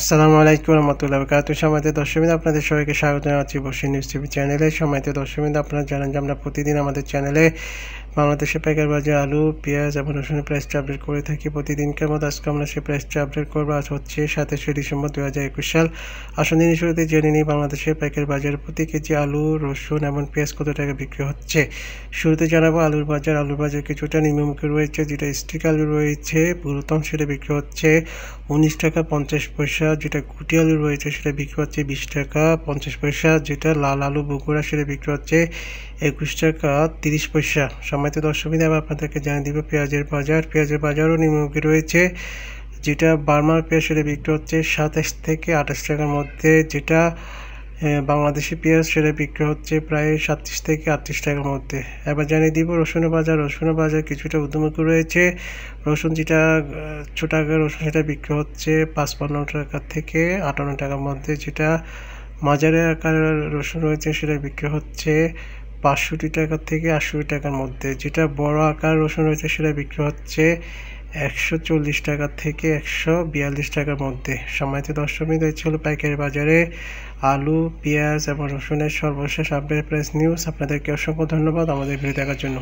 আসসালামু আলাইকুম রহমতুল্লাহ বরকাত সময়তে দশমিন আপনাদের সবাইকে স্বাগত জানাচ্ছি বসে নিউজ টিভি চ্যানেলে সময়তে দশমিন আপনারা জানেন যে আমরা প্রতিদিন আমাদের চ্যানেলে বাংলাদেশে পাইকার বাজারে আলু পেঁয়াজ এবং রসুনের প্রাইসটা আপডেট করে থাকি প্রতিদিনকার মতো আজকে আমরা সেই প্রাইসটা আপডেট করবো আজ হচ্ছে সাতাশে ডিসেম্বর দু হাজার একুশ সাল আসুন দিনের শুরুতে জেনে নিই বাংলাদেশের পাইকার বাজারে প্রতি কেজি আলু রসুন এবং পেঁয়াজ কত টাকা বিক্রি হচ্ছে শুরুতে জানাবো আলুর বাজার আলুর বাজার কিছুটা নিম্নমুখী রয়েছে যেটা স্টিক আলু রয়েছে পুরোতম সেটা বিক্রি হচ্ছে উনিশ টাকা পঞ্চাশ পয়সা যেটা গুটি আলু রয়েছে সেটা বিক্রি হচ্ছে বিশ টাকা পঞ্চাশ পয়সা যেটা লাল আলু বগুড়া সেটা বিক্রি হচ্ছে একুশ টাকা তিরিশ পয়সা নামাইতে অসুবিধা হবে আপনাদেরকে জানিয়ে দিব পেঁয়াজের বাজার পেঁয়াজের বাজারও নিম্নমুখী রয়েছে যেটা বার্মার পেঁয়াজ সেটা বিক্রি হচ্ছে সাতাশ থেকে আঠাশ টাকার মধ্যে যেটা বাংলাদেশি পেঁয়াজ সেটা বিক্রি হচ্ছে প্রায় সাতত্রিশ থেকে আটত্রিশ টাকার মধ্যে এবার জানিয়ে দিব রসুনের বাজার রসুনের বাজার কিছুটা উদ্যমুখী রয়েছে রসুন যেটা ছোটো আগের রসুন সেটা বিক্রি হচ্ছে পাঁচপান্ন টাকা থেকে আটান্ন টাকার মধ্যে যেটা মাজারে আকারের রসুন রয়েছে সেটা বিক্রি হচ্ছে পাঁচশোটি টাকা থেকে আটশোটি টাকার মধ্যে যেটা বড় আকার রসুন রয়েছে সেটা বিক্রি হচ্ছে একশো চল্লিশ টাকা থেকে একশো বিয়াল্লিশ টাকার মধ্যে সময়ত দর্শক রয়েছে হলো পাইকারি বাজারে আলু পেঁয়াজ এবং রসুনের সর্বশেষ আপডেট প্রাইস নিউজ আপনাদেরকে অসংখ্য ধন্যবাদ আমাদের ভিডিও দেখার জন্য